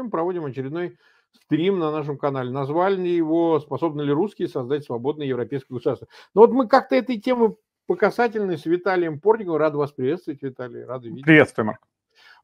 Мы проводим очередной стрим на нашем канале. Назвали его «Способны ли русские создать свободное европейское государство?». Но ну вот мы как-то этой темы по касательной с Виталием Портниковым. Рад вас приветствовать, Виталий. Рады видеть. Приветствую, Марк.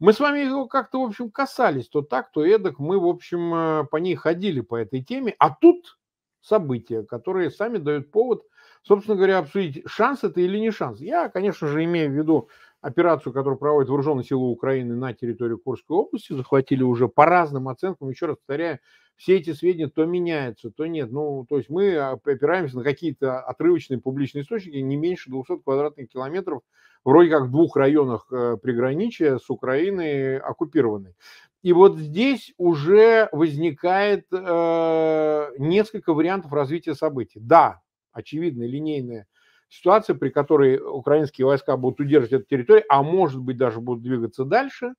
Мы с вами его как-то, в общем, касались то так, то эдак. Мы, в общем, э, по ней ходили, по этой теме. А тут события, которые сами дают повод, собственно говоря, обсудить, шанс это или не шанс. Я, конечно же, имею в виду операцию, которую проводят вооруженные силы Украины на территории Курской области, захватили уже по разным оценкам, еще раз повторяю, все эти сведения то меняются, то нет. Ну, то есть мы опираемся на какие-то отрывочные публичные источники, не меньше 200 квадратных километров, вроде как в двух районах э, приграничия с Украиной оккупированы. И вот здесь уже возникает э, несколько вариантов развития событий. Да, очевидно, линейная ситуация, при которой украинские войска будут удерживать эту территорию, а может быть даже будут двигаться дальше.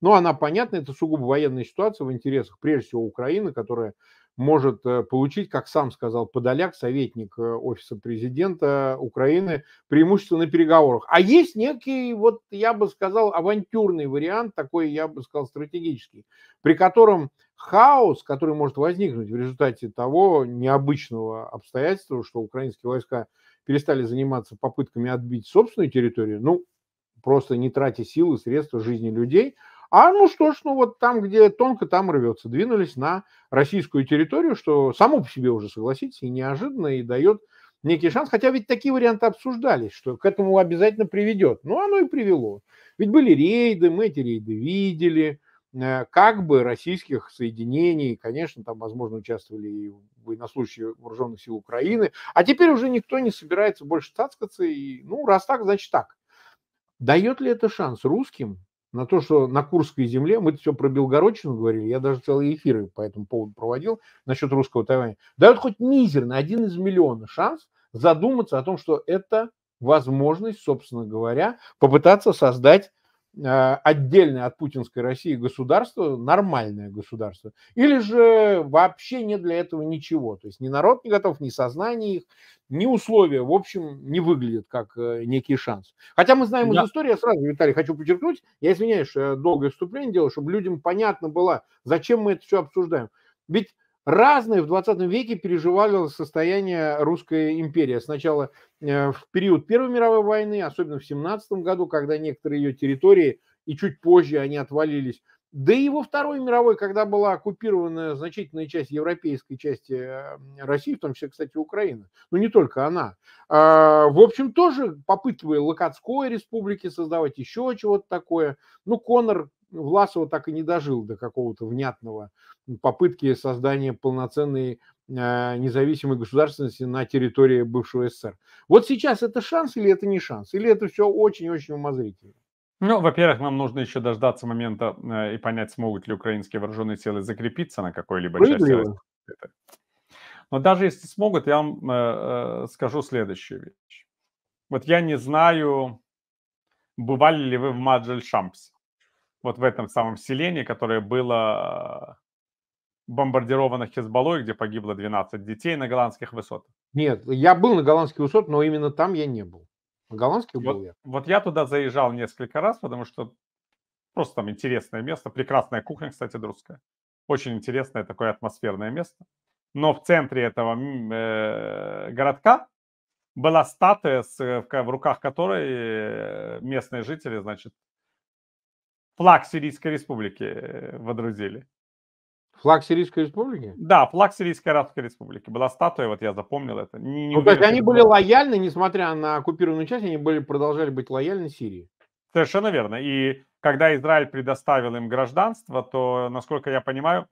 Но она понятна, это сугубо военная ситуация в интересах, прежде всего, Украины, которая может э, получить, как сам сказал Подоляк, советник э, Офиса президента Украины, преимущество на переговорах. А есть некий, вот я бы сказал, авантюрный вариант, такой, я бы сказал, стратегический, при котором хаос, который может возникнуть в результате того необычного обстоятельства, что украинские войска перестали заниматься попытками отбить собственную территорию, ну, просто не тратя силы, средства, жизни людей, а ну что ж, ну вот там, где тонко, там рвется. Двинулись на российскую территорию, что само по себе уже, согласитесь, и неожиданно, и дает некий шанс. Хотя ведь такие варианты обсуждались, что к этому обязательно приведет. Ну, оно и привело. Ведь были рейды, мы эти рейды видели. Э, как бы российских соединений, конечно, там, возможно, участвовали и военнослужащие вооруженных сил Украины, а теперь уже никто не собирается больше цацкаться, и, ну, раз так, значит так. Дает ли это шанс русским на то, что на Курской земле, мы все про Белгородчину говорили, я даже целые эфиры по этому поводу проводил насчет русского Тайваня, дает хоть мизерный, один из миллиона шанс задуматься о том, что это возможность, собственно говоря, попытаться создать а, отдельное от путинской России государство, нормальное государство, или же вообще нет для этого ничего. То есть ни народ не готов, ни сознание их, ни условия, в общем, не выглядят как э, некий шанс. Хотя мы знаем да. из истории, я сразу, Виталий, хочу подчеркнуть, я извиняюсь, что э, я долгое вступление делаю, чтобы людям понятно было, зачем мы это все обсуждаем. Ведь разные в 20 веке переживали состояние русской империи. Сначала э, в период Первой мировой войны, особенно в 17 году, когда некоторые ее территории и чуть позже они отвалились. Да и во Второй мировой, когда была оккупирована значительная часть европейской части э, России, в том числе, кстати, Украина, но не только она, а, в общем, тоже попытки были Локотской республики создавать, еще чего-то такое. Ну, Конор Власова так и не дожил до какого-то внятного попытки создания полноценной э, независимой государственности на территории бывшего СССР. Вот сейчас это шанс или это не шанс? Или это все очень-очень умозрительно? Ну, во-первых, нам нужно еще дождаться момента э, и понять, смогут ли украинские вооруженные силы закрепиться на какой-либо части. Но даже если смогут, я вам э, э, скажу следующую вещь. Вот я не знаю, бывали ли вы в Маджель-Шампсе вот в этом самом селении, которое было э, бомбардировано Хизбаллой, где погибло 12 детей на голландских высотах. Нет, я был на голландских высотах, но именно там я не был. На голландских вот, был я. Вот я туда заезжал несколько раз, потому что просто там интересное место, прекрасная кухня, кстати, русская. Очень интересное такое атмосферное место. Но в центре этого э, городка была статуя, с, э, в, в руках которой э, местные жители, значит, флаг Сирийской Республики э, водрузили. Флаг Сирийской Республики? Да, флаг Сирийской Арабской Республики. Была статуя, вот я запомнил это. Не, не ну, уверен, то есть они были было. лояльны, несмотря на оккупированную часть, они были, продолжали быть лояльны Сирии. Совершенно верно. И когда Израиль предоставил им гражданство, то, насколько я понимаю,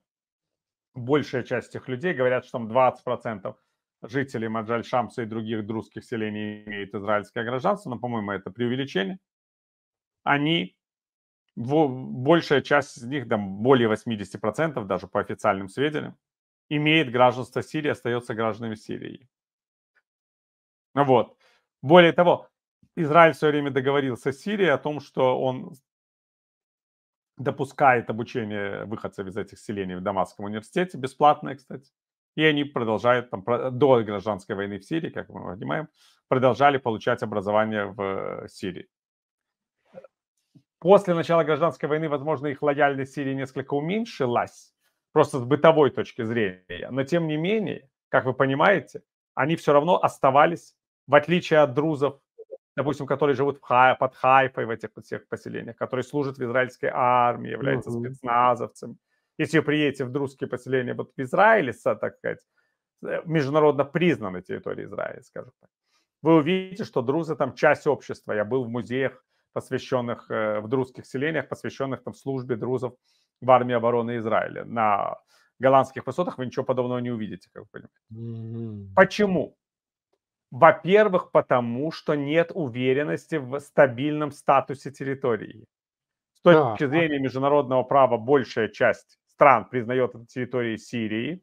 большая часть этих людей, говорят, что там 20% жителей Маджаль-Шамса и других друзских селений имеют израильское гражданство, но, по-моему, это преувеличение, они большая часть из них, там, более 80% даже по официальным сведениям, имеет гражданство Сирии, остается гражданами Сирии. Вот. Более того, Израиль все время договорился с Сирией о том, что он допускает обучение выходцев из этих селений в Дамасском университете, бесплатное, кстати. И они продолжают там, до гражданской войны в Сирии, как мы понимаем, продолжали получать образование в э, Сирии. После начала гражданской войны, возможно, их лояльность Сирии несколько уменьшилась, просто с бытовой точки зрения. Но тем не менее, как вы понимаете, они все равно оставались, в отличие от друзов, допустим, которые живут в Хай, под Хайфой, в этих всех поселениях, которые служат в израильской армии, являются mm-hmm. спецназовцами. Если вы приедете в друзские поселения вот в Израиле, так сказать, э, международно признанной территории Израиля, скажем так, вы увидите, что друзы там часть общества. Я был в музеях посвященных э, в друзских селениях, посвященных там службе друзов в армии обороны Израиля. На голландских высотах вы ничего подобного не увидите, как вы понимаете. Mm-hmm. Почему? Во-первых, потому что нет уверенности в стабильном статусе территории. С точки да. зрения международного права большая часть стран признает это Сирии.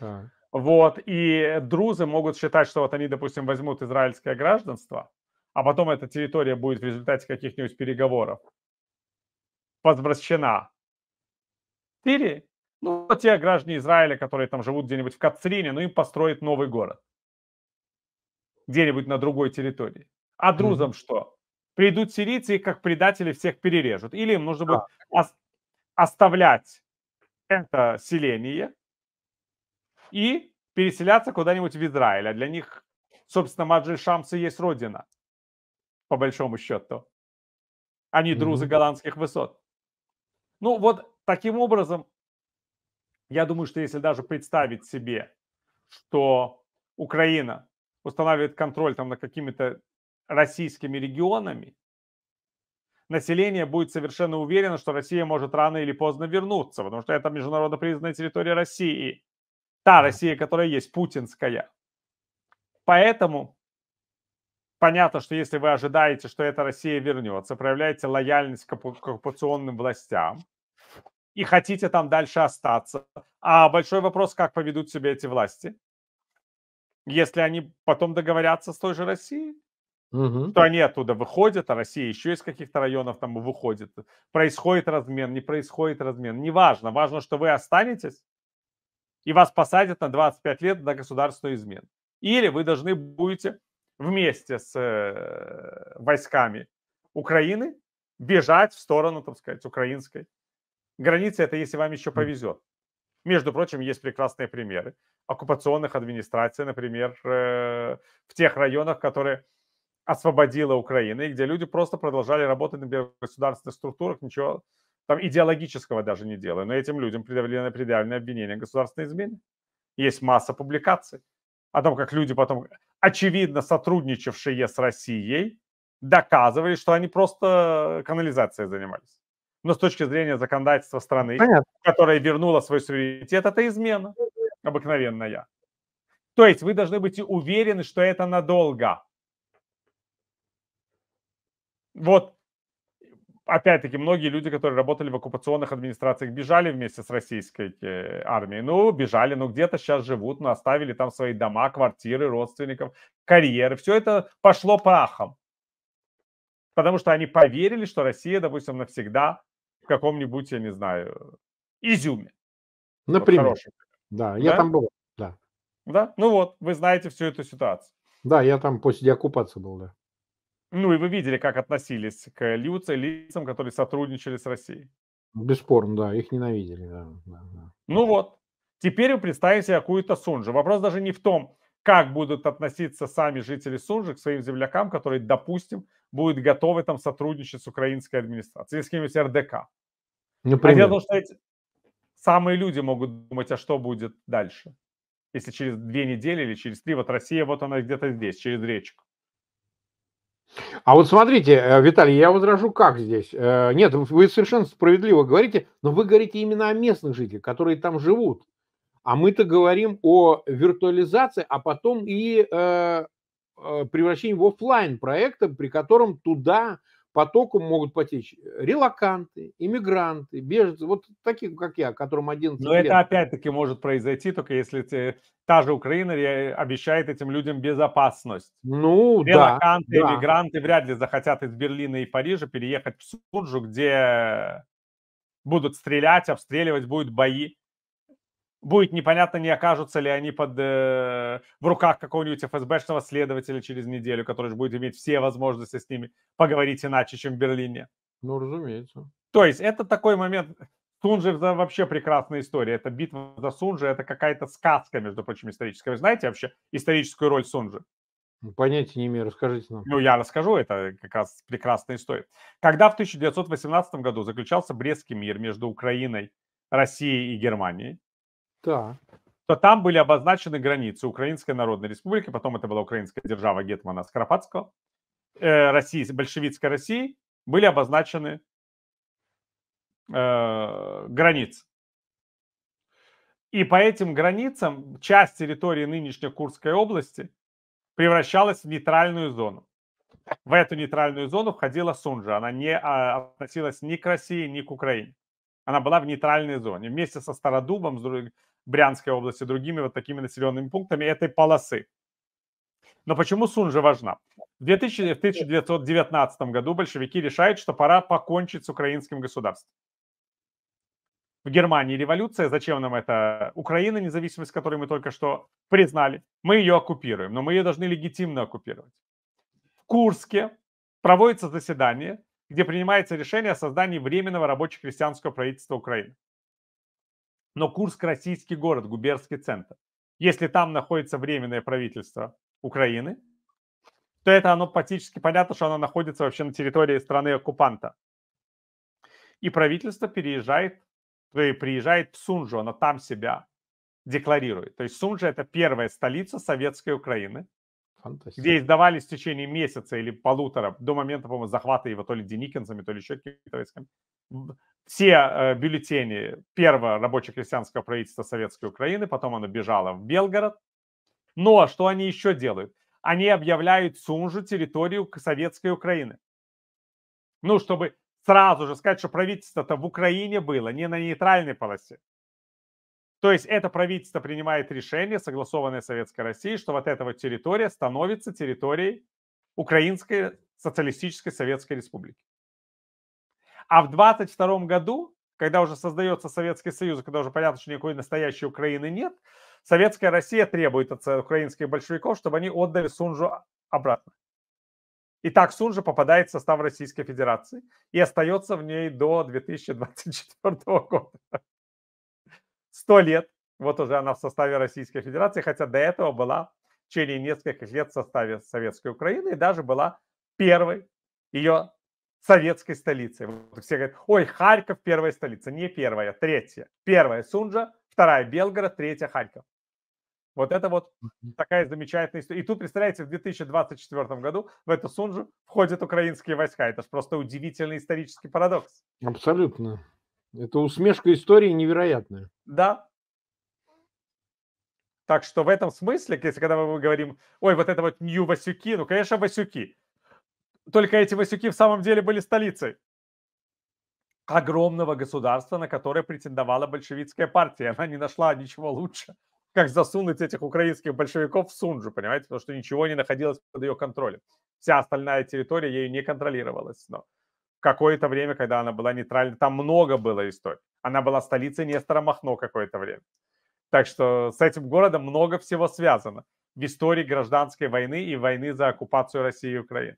Да. Вот, и друзы могут считать, что вот они, допустим, возьмут израильское гражданство, а потом эта территория будет в результате каких-нибудь переговоров возвращена. Сирии, ну, те граждане Израиля, которые там живут где-нибудь в Кацрине, ну, им построят новый город. Где-нибудь на другой территории. А друзам mm-hmm. что? Придут сирийцы и как предатели всех перережут. Или им нужно будет ос- оставлять это селение и переселяться куда-нибудь в Израиль. А для них, собственно, Маджи Шамса есть родина по большому счету, а не друзы mm-hmm. голландских высот. Ну вот таким образом, я думаю, что если даже представить себе, что Украина устанавливает контроль там на какими-то российскими регионами, население будет совершенно уверено, что Россия может рано или поздно вернуться, потому что это международно признанная территория России. Та Россия, которая есть, путинская. Поэтому понятно, что если вы ожидаете, что эта Россия вернется, проявляете лояльность к оккупационным властям и хотите там дальше остаться. А большой вопрос, как поведут себя эти власти, если они потом договорятся с той же Россией, угу. что они оттуда выходят, а Россия еще из каких-то районов там выходит. Происходит размен, не происходит размен. Неважно. Важно, что вы останетесь, и вас посадят на 25 лет до государственную измену. Или вы должны будете вместе с э, войсками Украины бежать в сторону, так сказать, украинской границы. Это если вам еще повезет. Между прочим, есть прекрасные примеры оккупационных администраций, например, э, в тех районах, которые освободила Украина, и где люди просто продолжали работать, на государственных структурах, ничего там идеологического даже не делая. Но этим людям предъявлены предъявлено обвинения государственной измены. Есть масса публикаций о том, как люди потом очевидно сотрудничавшие с Россией, доказывали, что они просто э, канализацией занимались. Но с точки зрения законодательства страны, Понятно. которая вернула свой суверенитет, это измена ну, обыкновенная. То есть вы должны быть уверены, что это надолго. Вот опять-таки, многие люди, которые работали в оккупационных администрациях, бежали вместе с российской э, армией. Ну, бежали, Ну, где-то сейчас живут, но ну, оставили там свои дома, квартиры, родственников, карьеры. Все это пошло прахом. Потому что они поверили, что Россия, допустим, навсегда в каком-нибудь, я не знаю, изюме. Например. Вот да, да, я там был. Да. да. Ну вот, вы знаете всю эту ситуацию. Да, я там после деоккупации был, да. Ну и вы видели, как относились к лиц, лицам, которые сотрудничали с Россией. Бесспорно, да, их ненавидели. Да, да, да. Ну вот, теперь вы представите какую-то Сунжи. Вопрос даже не в том, как будут относиться сами жители Сунжи к своим землякам, которые, допустим, будут готовы там сотрудничать с украинской администрацией, с каким-нибудь РДК. Например. А дело в том, что эти самые люди могут думать, а что будет дальше, если через две недели или через три, вот Россия, вот она где-то здесь, через речку. А вот смотрите, э, Виталий, я возражу как здесь. Э, нет, вы совершенно справедливо говорите, но вы говорите именно о местных жителях, которые там живут. А мы-то говорим о виртуализации, а потом и э, э превращении в офлайн проекта, при котором туда потоком могут потечь э, релаканты, иммигранты, беженцы, вот таких, как я, которым 11 Но лет. это опять-таки может произойти, только если те, та же Украина обещает этим людям безопасность. Ну, релаканты, да, иммигранты да. вряд ли захотят из Берлина и Парижа переехать в Суджу, где будут стрелять, обстреливать, будут бои будет непонятно, не окажутся ли они под, э, в руках какого-нибудь ФСБшного следователя через неделю, который же будет иметь все возможности с ними поговорить иначе, чем в Берлине. Ну, разумеется. То есть это такой момент. Сунжи да, вообще прекрасная история. Это битва за Сунжи, это какая-то сказка, между прочим, историческая. Вы знаете вообще историческую роль Сунжи? Ну, понятия не имею, расскажите нам. Ну, я расскажу, это как раз прекрасная история. Когда в 1918 году заключался Брестский мир между Украиной, Россией и Германией, так. То там были обозначены границы Украинской Народной Республики, потом это была Украинская держава Гетмана Скоропадского, э, России, большевистской России, были обозначены э, границы. И по этим границам часть территории нынешней Курской области превращалась в нейтральную зону. В эту нейтральную зону входила Сунжа. Она не а, относилась ни к России, ни к Украине. Она была в нейтральной зоне. Вместе со Стародубом, с другими Брянской области, другими вот такими населенными пунктами этой полосы. Но почему Сунжа важна? В, 2000, 1919 году большевики решают, что пора покончить с украинским государством. В Германии революция, зачем нам это? Украина, независимость которой мы только что признали, мы ее оккупируем, но мы ее должны легитимно оккупировать. В Курске проводится заседание, где принимается решение о создании Временного рабоче-крестьянского правительства Украины но Курск – российский город, губернский центр. Если там находится временное правительство Украины, то это оно практически понятно, что оно находится вообще на территории страны-оккупанта. И правительство переезжает, э, приезжает в Сунжу, оно там себя декларирует. То есть Сунжа – это первая столица советской Украины, Фантастика. где издавались в течение месяца или полутора, до момента, по-моему, захвата его то ли Деникинсами, то ли еще китайскими, все э, бюллетени первого рабоче-крестьянского правительства Советской Украины, потом оно бежало в Белгород. Но что они еще делают? Они объявляют Сунжу территорию Советской Украины. Ну, чтобы сразу же сказать, что правительство-то в Украине было, не на нейтральной полосе. То есть это правительство принимает решение, согласованное Советской Россией, что вот эта вот территория становится территорией Украинской Социалистической Советской Республики. А в 22 году, когда уже создается Советский Союз, когда уже понятно, что никакой настоящей Украины нет, Советская Россия требует от украинских большевиков, чтобы они отдали Сунжу обратно. И так Сунжа попадает в состав Российской Федерации и остается в ней до 2024 года. 100 лет, вот уже она в составе Российской Федерации, хотя до этого была в течение лет в составе Советской Украины и даже была первой ее советской столицей. Вот все говорят, ой, Харьков первая столица. Не первая, третья. Первая Сунжа, вторая Белгород, третья Харьков. Вот это вот такая замечательная история. И тут, представляете, в 2024 году в эту Сунжу входят украинские войска. Это же просто удивительный исторический парадокс. Абсолютно. Это усмешка истории невероятная. Да. Так что в этом смысле, если когда мы говорим, ой, вот это вот Нью Васюки, ну, конечно, Васюки. Только эти Васюки в самом деле были столицей огромного государства, на которое претендовала большевистская партия. Она не нашла ничего лучше, как засунуть этих украинских большевиков в Сунджу, понимаете, потому что ничего не находилось под ее контролем. Вся остальная территория ею не контролировалась. Но какое-то время, когда она была нейтральной, там много было историй. Она была столицей Нестора Махно какое-то время. Так что с этим городом много всего связано в истории гражданской войны и войны за оккупацию России и Украины.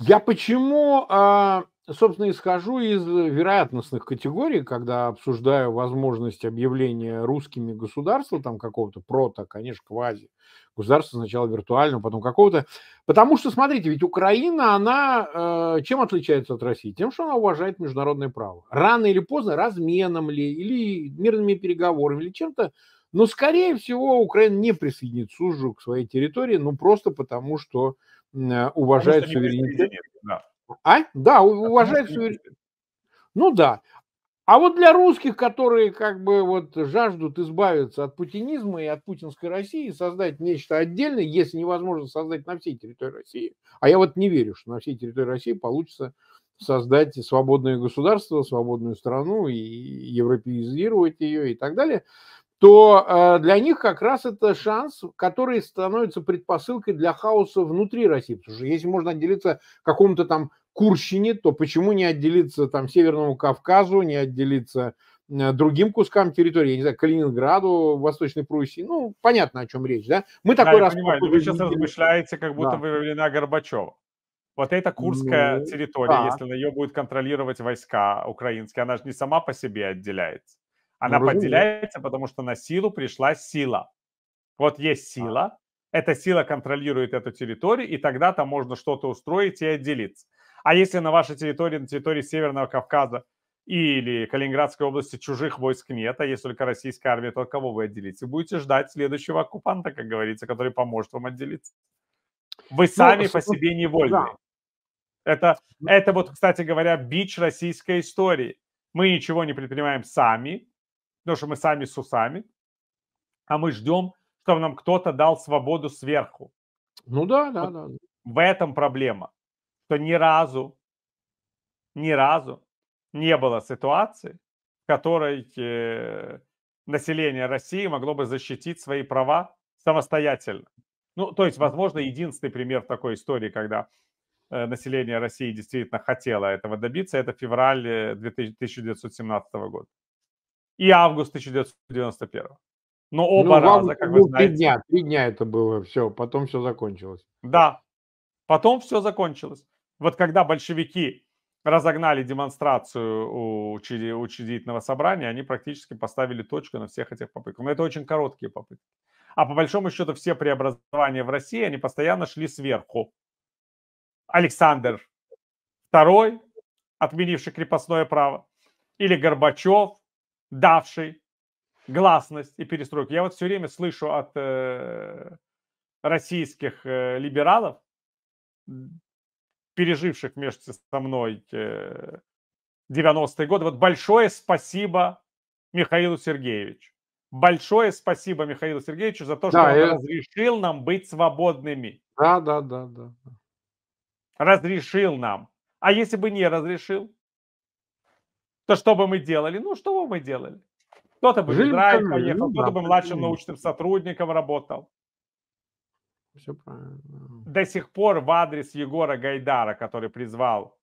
Я почему а, собственно, исхожу из э, вероятностных категорий, когда обсуждаю возможность объявления русскими государства, там какого-то прото, конечно, квази, государства сначала виртуального, потом какого-то. Потому что, смотрите, ведь Украина, она э, чем отличается от России? Тем, что она уважает международное право. Рано или поздно, разменом ли, или мирными переговорами, или чем-то. Но, скорее всего, Украина не присоединит Сужу к своей территории, ну, просто потому что уважает э, потому что суверенитет. Да. А? Да, уважают свою, Ну да. А вот для русских, которые как бы вот жаждут избавиться от путинизма и от путинской России, создать нечто отдельное, если невозможно создать на всей территории России, а я вот не верю, что на всей территории России получится создать свободное государство, свободную страну и европеизировать ее и так далее – то э, для них как раз это шанс, который становится предпосылкой для хаоса внутри России. Потому что если можно отделиться какому-то там Курщине, то почему не отделиться там Северному Кавказу, не отделиться э, другим кускам территории, я не знаю, Калининграду, Восточной Пруссии. Ну, понятно, о чем речь, да? Мы да, такой раз... Понимаю, вы сейчас размышляете, как будто да. вы влюблена Горбачева. Вот это Курская ну, территория, да. если нее будет контролировать войска украинские, она же не сама по себе отделяется. Она ну, подделяется, потому что на силу пришла сила. Вот есть сила, эта сила контролирует эту территорию, и тогда там можно что-то устроить и отделиться. А если на вашей территории, на территории Северного Кавказа или Калининградской области чужих войск нет, а есть только российская армия, то кого вы отделите? Будете ждать следующего оккупанта, как говорится, который поможет вам отделиться. Вы ну, сами ну, по себе невольны. Да. Это, ну это вот, кстати говоря, бич российской истории. Мы ничего не предпринимаем сами, потому ну, что мы сами с усами, а мы ждем, чтобы нам кто-то дал свободу сверху. Ну да, да, вот да. В этом проблема, что ни разу, ни разу не было ситуации, в которой э, население России могло бы защитить свои права самостоятельно. Ну, то есть, возможно, единственный пример в такой истории, когда э, население России действительно хотело этого добиться, это февраль 2000, э, 1917 года и август 1991. Но ну, оба ну, раза, как вы знаете. Три дня, три дня это было, все, потом все закончилось. Да, потом все закончилось. Вот когда большевики разогнали демонстрацию у учредительного собрания, они практически поставили точку на всех этих попытках. Но это очень короткие попытки. А по большому счету все преобразования в России, они постоянно шли сверху. Александр II, отменивший крепостное право, или Горбачев, давший гласность и перестройку. Я вот все время слышу от э, российских э, либералов, переживших вместе со мной э, 90-е годы, вот большое спасибо Михаилу Сергеевичу. Большое спасибо Михаилу Сергеевичу за то, да, что он я... разрешил нам быть свободными. Да, да, да, да. Разрешил нам. А если бы не разрешил? то что бы мы делали? Ну, что бы мы делали? Кто-то бы Жили поехал, ну кто-то бы младшим научным сотрудником работал. Все правильно. До сих пор в адрес Егора Гайдара, который призвал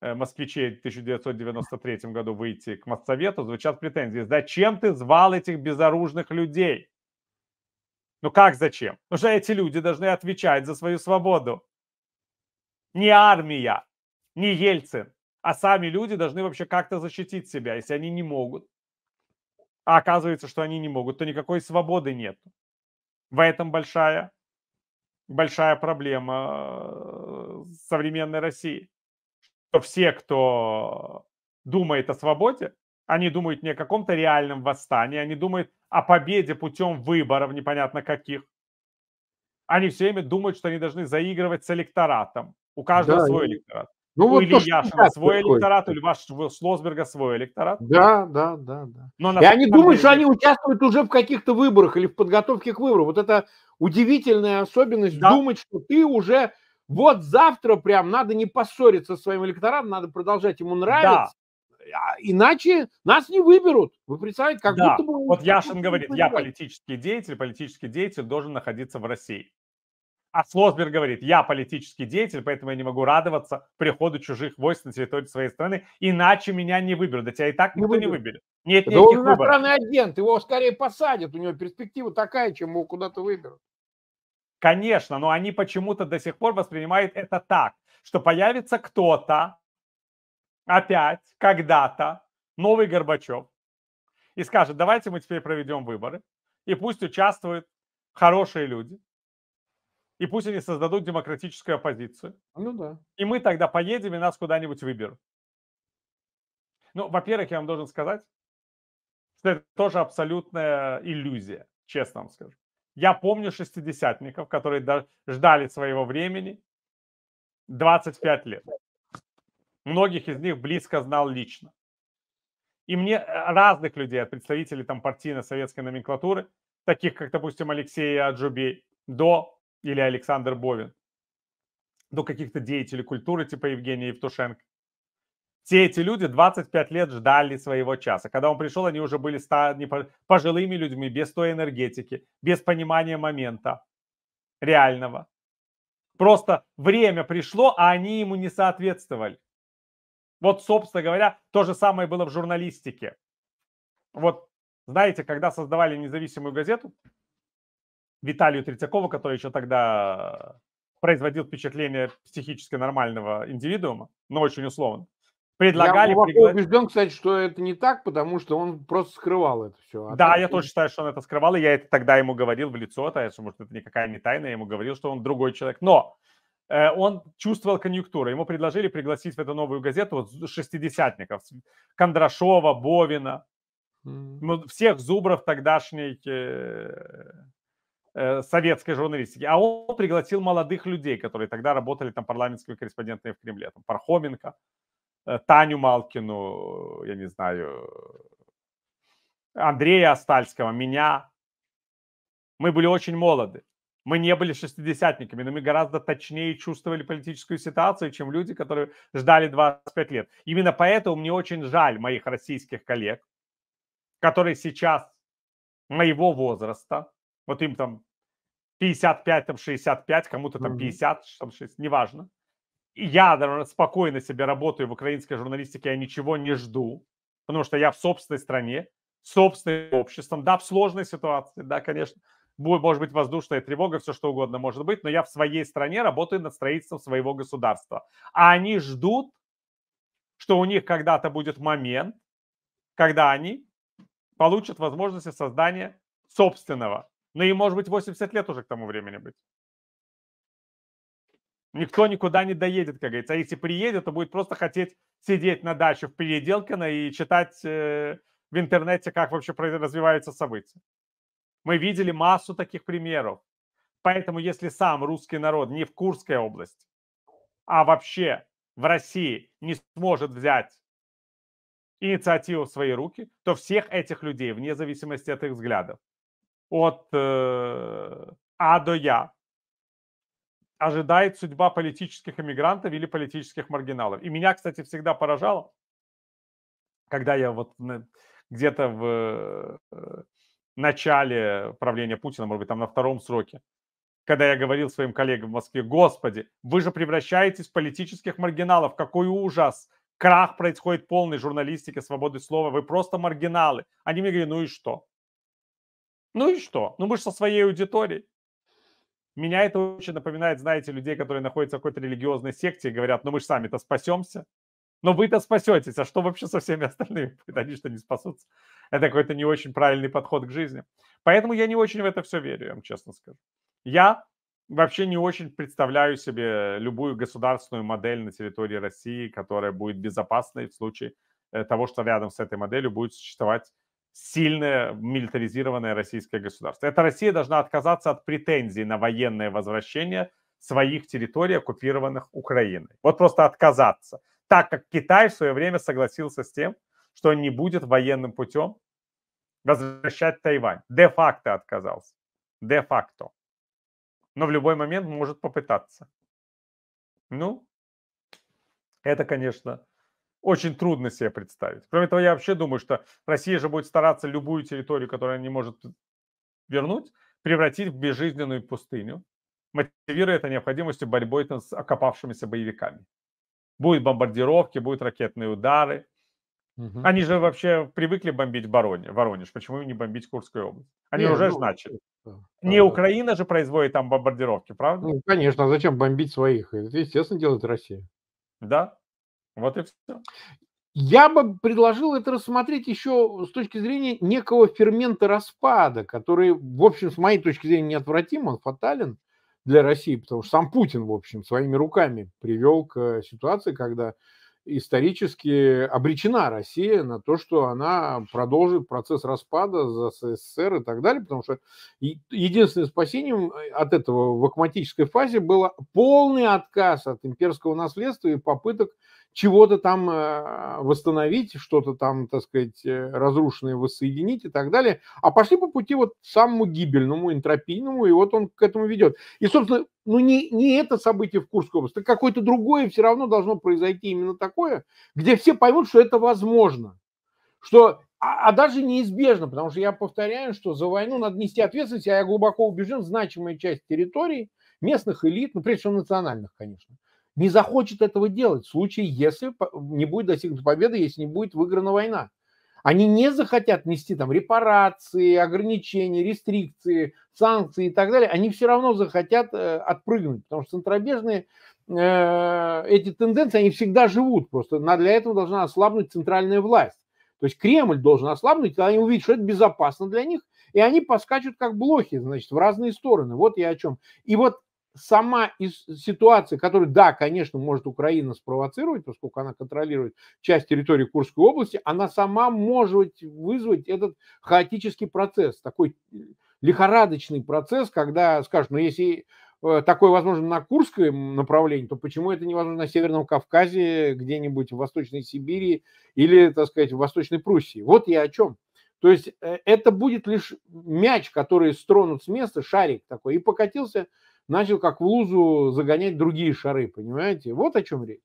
э, москвичей в 1993 году выйти к Моссовету, звучат претензии. Зачем ты звал этих безоружных людей? Ну как зачем? Потому ну что эти люди должны отвечать за свою свободу. Не армия, не Ельцин а сами люди должны вообще как-то защитить себя, если они не могут. А оказывается, что они не могут, то никакой свободы нет. В этом большая, большая проблема э, современной России. Что все, кто думает о свободе, они думают не о каком-то реальном восстании, они думают о победе путем выборов непонятно каких. Они все время думают, что они должны заигрывать с электоратом. У каждого да, свой электорат. Ну, у ну, вот Ильи Яшина свой такой. электорат, у Льва Шлосберга свой электорат. Да, да, да. да. Но и они думают, деле... что они участвуют уже в каких-то выборах или в подготовке к выбору. Вот это удивительная особенность да. думать, что ты уже вот завтра прям надо не поссориться со своим электоратом, надо продолжать ему нравиться. Да. Иначе нас не выберут. Вы представляете, как да. будто бы... Вот Яшин говорит, я политический деятель, политический деятель должен находиться в России. А Слосберг говорит, я политический деятель, поэтому я не могу радоваться приходу чужих войск на территорию своей страны, иначе меня не выберут. Да тебя и так никто не, не выберет. Нет да он иностранный агент, его скорее посадят, у него перспектива такая, чем его куда-то выберут. Конечно, но они почему-то до сих пор воспринимают это так, что появится кто-то, опять, когда-то, новый Горбачев, и скажет, давайте мы теперь проведем выборы, и пусть участвуют хорошие люди, и пусть они создадут демократическую оппозицию. Ну да. И мы тогда поедем, и нас куда-нибудь выберут. Ну, во-первых, я вам должен сказать, что это тоже абсолютная иллюзия, честно вам скажу. Я помню шестидесятников, которые ждали своего времени 25 лет. Многих из них близко знал лично. И мне э, разных людей, от представителей там партийно-советской номенклатуры, таких как, допустим, Алексей Аджубей, до или Александр Бовин, до каких-то деятелей культуры типа Евгения Евтушенко. Все эти люди 25 лет ждали своего часа. Когда он пришел, они уже были ста пожилыми людьми, без той энергетики, без понимания момента реального. Просто время пришло, а они ему не соответствовали. Вот, собственно говоря, то же самое было в журналистике. Вот, знаете, когда создавали независимую газету, Виталию Третьякову, который еще тогда производил впечатление психически нормального индивидуума, но очень условно. Предлагали... Я пригла... убежден, кстати, что это не так, потому что он просто скрывал это все. А да, так... я тоже считаю, что он это скрывал, и я это тогда ему говорил в лицо, то есть, может, это никакая не тайна, я ему говорил, что он другой человек. Но э, он чувствовал конъюнктуру. Ему предложили пригласить в эту новую газету вот шестидесятников. Кондрашова, Бовина, mm. всех зубров тогдашней... Э, Э, советской журналистики, а он пригласил молодых людей, которые тогда работали там парламентскими корреспондентами в Кремле, там Пархоменко, э, Таню Малкину, э, я не знаю, Андрея Остальского, меня. Мы были очень молоды. Мы не были шестидесятниками, но мы гораздо точнее чувствовали политическую ситуацию, чем люди, которые ждали 25 лет. Именно поэтому мне очень жаль моих российских коллег, которые сейчас моего возраста – вот им там 55, там 65, кому-то там 50, там 6, неважно. И я, наверное, спокойно себе работаю в украинской журналистике, я ничего не жду, потому что я в собственной стране, собственным обществом. Да, в сложной ситуации, да, конечно, будет, может быть, воздушная тревога, все что угодно может быть, но я в своей стране работаю над строительством своего государства. А они ждут, что у них когда-то будет момент, когда они получат возможность создания собственного ну и может быть 80 лет уже к тому времени быть. Никто никуда не доедет, как говорится. А если приедет, то будет просто хотеть сидеть на даче в Переделкино и читать э, в интернете, как вообще развиваются события. Мы видели массу таких примеров. Поэтому если сам русский народ не в Курской области, а вообще в России не сможет взять инициативу в свои руки, то всех этих людей, вне зависимости от их взглядов, от э, А до Я. Ожидает судьба политических иммигрантов или политических маргиналов. И меня, кстати, всегда поражало, когда я вот где-то в э, начале правления Путина, может быть, там на втором сроке, когда я говорил своим коллегам в Москве, господи, вы же превращаетесь в политических маргиналов, какой ужас, крах происходит полной журналистики, свободы слова, вы просто маргиналы. Они мне говорят, ну и что? Ну и что? Ну мы же со своей аудиторией. Меня это очень напоминает, знаете, людей, которые находятся в какой-то религиозной секте и говорят, ну мы же сами-то спасемся. Но «Ну, вы-то спасетесь, а что вообще со всеми остальными? Они что, не спасутся? Это какой-то не очень правильный подход к жизни. Поэтому я не очень в это все верю, я вам честно скажу. Я вообще не очень представляю себе любую государственную модель на территории России, которая будет безопасной в случае э, того, что рядом с этой моделью будет существовать сильное милитаризированное российское государство. Это Россия должна отказаться от претензий на военное возвращение своих территорий, оккупированных Украиной. Вот просто отказаться. Так как Китай в свое время согласился с тем, что он не будет военным путем возвращать Тайвань. Де-факто отказался. Де-факто. Но в любой момент может попытаться. Ну, это, конечно, очень трудно себе представить. Кроме того, я вообще думаю, что Россия же будет стараться любую территорию, которую она не может вернуть, превратить в безжизненную пустыню, мотивируя это необходимостью борьбы с окопавшимися боевиками. Будут бомбардировки, будут ракетные удары. Угу. Они же вообще привыкли бомбить Бароне, Воронеж. Почему не бомбить Курскую область? Они не, уже ну, значит. Э, не да. Украина же производит там бомбардировки, правда? Ну, конечно, а зачем бомбить своих? Это, естественно, делает Россия. Да, вот и все. Я бы предложил это рассмотреть еще с точки зрения некого фермента распада, который, в общем, с моей точки зрения, неотвратим, он фатален для России, потому что сам Путин, в общем, своими руками привел к э, ситуации, когда исторически обречена Россия на то, что она продолжит процесс распада за СССР и так далее, потому что единственным спасением э, от этого в акматической фазе был полный отказ от имперского наследства и попыток чего-то там э, восстановить, что-то там, так сказать, э, разрушенное воссоединить и так далее, а пошли по пути вот самому гибельному, энтропийному, и вот он к этому ведет. И, собственно, ну не, не это событие в Курской области, а какое-то другое все равно должно произойти именно такое, где все поймут, что это возможно, что а, а, даже неизбежно, потому что я повторяю, что за войну надо нести ответственность, а я глубоко убежден, значимая часть территории, местных элит, ну, прежде всего национальных, конечно, не захочет этого делать в случае, если не будет достигнута победа, если не будет выиграна война. Они не захотят нести там репарации, ограничения, рестрикции, санкции и так далее. Они все равно захотят э, отпрыгнуть, потому что центробежные э, эти тенденции, они всегда живут. Просто для этого должна ослабнуть центральная власть. То есть Кремль должен ослабнуть, когда они увидят, что это безопасно для них, и они поскачут как блохи, значит, в разные стороны. Вот я о чем. И вот сама из ситуации, которую, да, конечно, может Украина спровоцировать, поскольку она контролирует часть территории Курской области, она сама может вызвать этот хаотический процесс, такой э, лихорадочный процесс, когда скажут, ну если э, такое возможно на Курском направлении, то почему это невозможно на Северном Кавказе, где-нибудь в Восточной Сибири или, так сказать, в Восточной Пруссии? Вот я о чем. То есть э, это будет лишь мяч, который стронут с места, шарик такой, и покатился начал как в лузу загонять другие шары, понимаете? Вот о чем речь.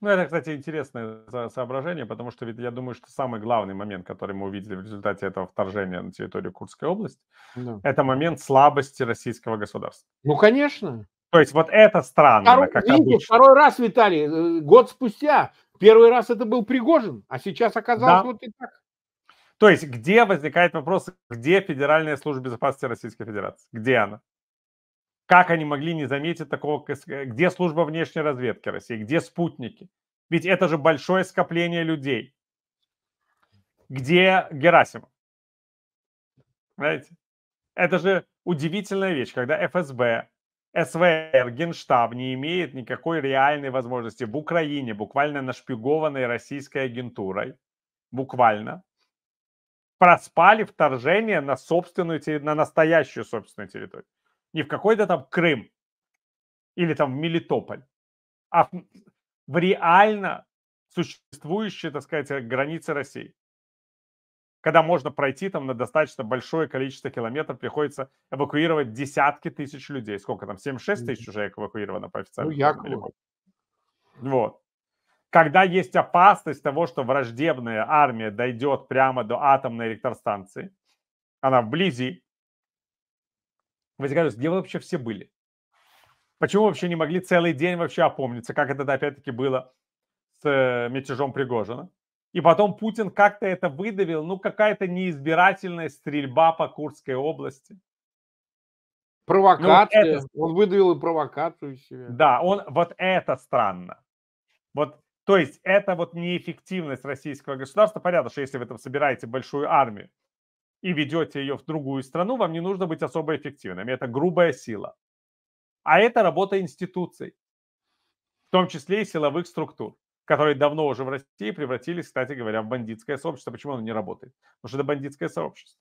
Ну, это, кстати, интересное соображение, потому что ведь я думаю, что самый главный момент, который мы увидели в результате этого вторжения на территорию Курской области, да. это момент слабости российского государства. Ну, конечно. То есть вот это странно, второй, как видите, обычно. Второй раз, Виталий, э, год спустя. Первый раз это был Пригожин, а сейчас оказалось да. вот и так. То есть где возникает вопрос, где Федеральная служба безопасности Российской Федерации? Где она? Как они могли не заметить такого? Э, где служба внешней разведки России? Где спутники? Ведь это же большое скопление людей. Где Герасимов? Знаете? Это же удивительная вещь, когда ФСБ, СВР, Генштаб не имеет никакой реальной возможности в Украине, буквально нашпигованной российской агентурой, буквально, проспали вторжение на собственную, на настоящую собственную территорию. Не в какой-то там Крым или там в Мелитополь, а в реально существующие, так сказать, э, границы России. Когда можно пройти там на достаточно большое количество километров, приходится эвакуировать десятки тысяч людей. Сколько там? 76 тысяч уже эвакуировано по официальному. Ну, якобы. Вот. Когда есть опасность того, что враждебная армия дойдет прямо до атомной электростанции, она вблизи, Возникает где вы вообще все были? Почему вообще не могли целый день вообще опомниться, как это опять-таки было с э, мятежом Пригожина? И потом Путин как-то это выдавил, ну какая-то неизбирательная стрельба по Курской области. Ну, Провокация. Ну, это... Он выдавил и провокацию себе. Да, он вот это странно. Вот, то есть это вот неэффективность российского государства. Понятно, что если вы там собираете большую армию, и ведете ее в другую страну, вам не нужно быть особо эффективными. Это грубая сила. А это работа институций, в том числе и силовых структур, которые давно уже в России превратились, кстати говоря, в бандитское сообщество. Почему оно не работает? Потому что это бандитское сообщество.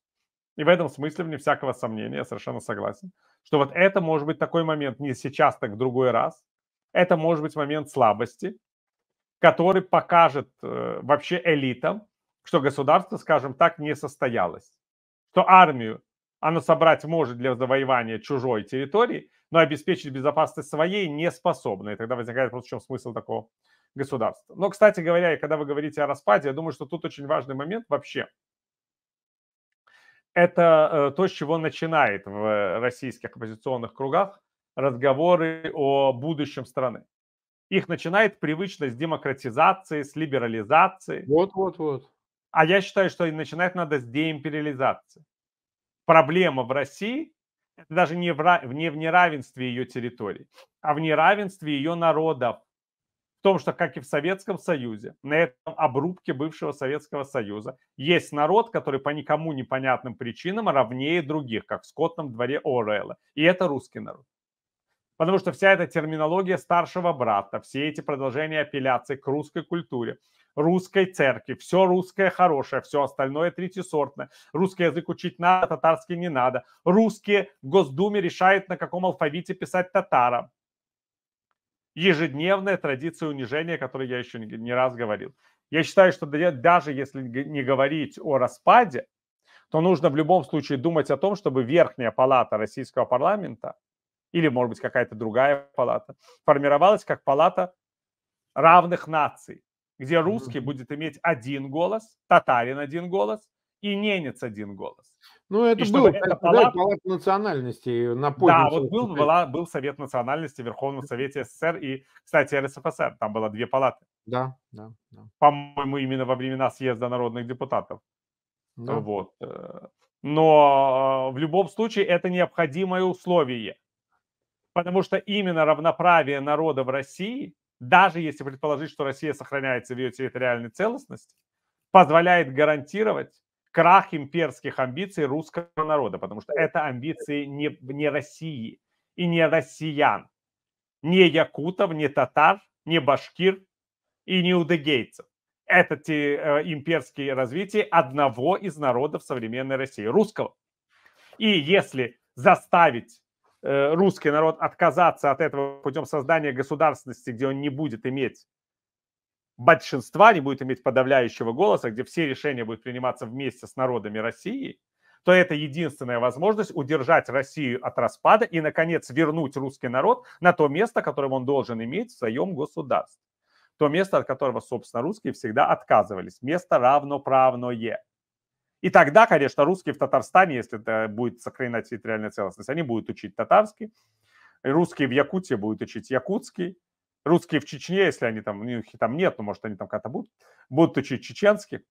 И в этом смысле, вне всякого сомнения, я совершенно согласен, что вот это может быть такой момент не сейчас, так в другой раз. Это может быть момент слабости, который покажет э, вообще элитам, что государство, скажем так, не состоялось что армию она собрать может для завоевания чужой территории, но обеспечить безопасность своей не способна. И тогда возникает вот в чем смысл такого государства. Но, кстати говоря, и когда вы говорите о распаде, я думаю, что тут очень важный момент вообще. Это э, то, с чего начинает в э, российских оппозиционных кругах разговоры о будущем страны. Их начинает привычно с демократизации, с либерализации. Вот, вот, вот. А я считаю, что начинать надо с деимпериализации. Проблема в России это даже не в, не в неравенстве ее территорий, а в неравенстве ее народов. В том, что, как и в Советском Союзе, на этом обрубке бывшего Советского Союза есть народ, который по никому непонятным причинам равнее других, как в скотном дворе Орелла. И это русский народ. Потому что вся эта терминология старшего брата, все эти продолжения апелляции к русской культуре, русской церкви. Все русское хорошее, все остальное третьесортное. Русский язык учить надо, татарский не надо. Русские в Госдуме решают, на каком алфавите писать татарам. Ежедневная традиция унижения, о которой я еще не раз говорил. Я считаю, что даже если не говорить о распаде, то нужно в любом случае думать о том, чтобы верхняя палата российского парламента или, может быть, какая-то другая палата формировалась как палата равных наций, где русский будет иметь один голос, татарин один голос и ненец один голос. Ну, это и было, это палата... палата национальностей э, на Да, вот был, была, был Совет национальности в Верховном Совете СССР и, кстати, РСФСР. Там было две палаты. Да, да. да. По-моему, именно во времена съезда народных депутатов. Да. Вот. Э, но э, в любом случае это необходимое условие. Потому что именно равноправие народа в России – даже если предположить, что Россия сохраняется в ее территориальной целостности, позволяет гарантировать крах имперских амбиций русского народа, потому что это амбиции не, не России и не россиян, не якутов, не татар, не башкир и не удыгейцев. Это те, э, имперские развитие одного из народов современной России, русского. И если заставить Э, русский народ отказаться от этого путем создания государственности, где он не будет иметь большинства, не будет иметь подавляющего голоса, где все решения будут приниматься вместе с народами России, то это единственная возможность удержать Россию от распада и, наконец, вернуть русский народ на то место, которое он должен иметь в своем государстве. То место, от которого, собственно, русские всегда отказывались. Место равноправное. И тогда, конечно, русские в Татарстане, если это будет сохранена территориальная целостность, они будут учить татарский, русские в Якутии будут учить якутский, русские в Чечне, если они там, у них там нет, но может они там когда-то будут, будут учить чеченский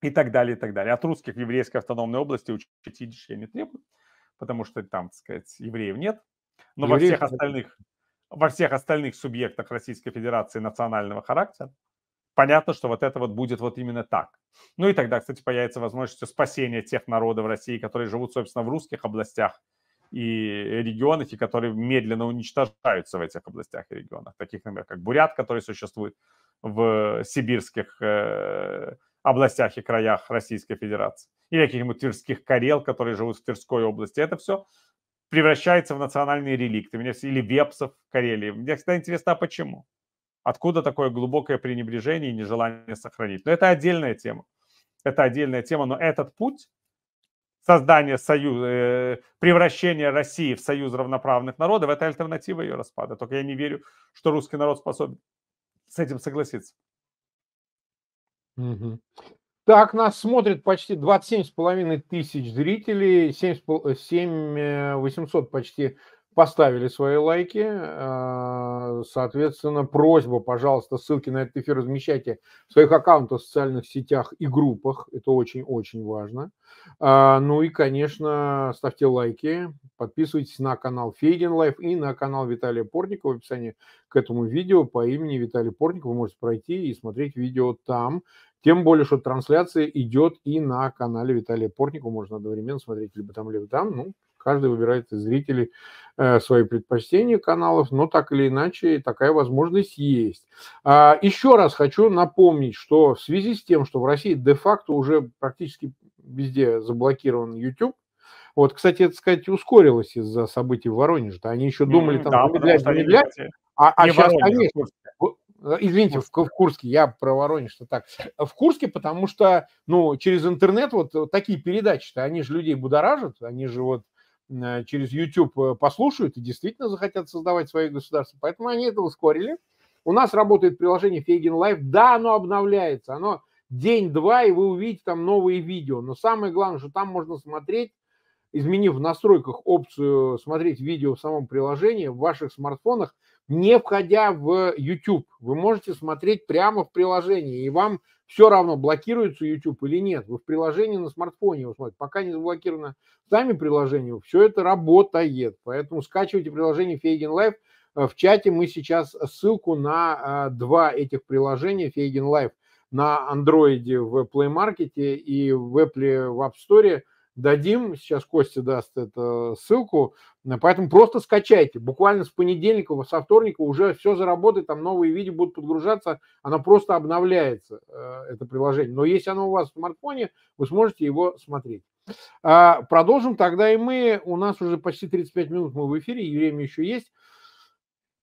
и так далее, и так далее. От русских в еврейской автономной области учить идиш я не требую, потому что там, так сказать, евреев нет. Но евреев... во всех остальных во всех остальных субъектах Российской Федерации национального характера понятно, что вот это вот будет вот именно так. Ну и тогда, кстати, появится возможность спасения тех народов России, которые живут, собственно, в русских областях и регионах, и которые медленно уничтожаются в этих областях и регионах. Таких, например, как Бурят, который существует в сибирских э, областях и краях Российской Федерации. Или каких-нибудь тверских карел, которые живут в Тверской области. Это все превращается в национальные реликты. Или вепсов Карелии. Мне всегда интересно, а почему? Откуда такое глубокое пренебрежение и нежелание сохранить? Но это отдельная тема. Это отдельная тема, но этот путь создания союза, э, превращения России в союз равноправных народов, это альтернатива ее распада. Только я не верю, что русский народ способен с этим согласиться. Угу. Так, нас смотрит почти 27,5 тысяч зрителей, 7 800 э, э, почти поставили свои лайки. А, соответственно, просьба, пожалуйста, ссылки на этот эфир размещайте в своих аккаунтах, в социальных сетях и группах. Это очень-очень важно. А, ну и, конечно, ставьте лайки, подписывайтесь на канал Фейдин Лайф и на канал Виталия Портникова. В описании к этому видео по имени Виталий Портников вы можете пройти и смотреть видео там. Тем более, что трансляция идет и на канале Виталия Портникова. Можно одновременно смотреть либо там, либо там. Ну, каждый выбирает из зрителей э, свои предпочтения каналов, но так или иначе такая возможность есть. А, еще раз хочу напомнить, что в связи с тем, что в России де-факто уже практически везде заблокирован YouTube, вот, кстати, это, сказать, ускорилось из-за событий в Воронеже. Они еще думали там да, замедлять, замедлять. А, а сейчас, Воронеж, конечно, э, извините, в, в Курске, я про Воронеж, что так. В Курске, потому что, ну, через интернет вот такие передачи-то, они же людей будоражат, они же вот Э, через YouTube э, послушают и действительно захотят создавать свои государства. Поэтому они это ускорили. У нас работает приложение Фейген Life, Да, оно обновляется. Оно день-два, и вы увидите там новые видео. Но самое главное, что там можно смотреть, изменив в настройках опцию э, «Смотреть видео в самом приложении» в ваших смартфонах, не входя в YouTube. Вы можете смотреть прямо в приложении, и вам все равно, блокируется YouTube или нет. Вы в приложении на смартфоне его смотрите. Пока не заблокировано сами приложения, все это работает. Поэтому скачивайте приложение Фейген Лайф. Э, в чате мы сейчас ссылку на а, два этих приложения Фейген Лайф на андроиде в Play Market и в Apple в App Store – дадим, сейчас Костя даст эту ссылку, э, поэтому просто скачайте, буквально с понедельника, со вторника уже все заработает, там новые видео будут подгружаться, оно просто обновляется, э, это приложение. Но если оно у вас в смартфоне, вы сможете его смотреть. А, продолжим тогда и мы, у нас уже почти 35 минут мы в эфире, и время еще есть.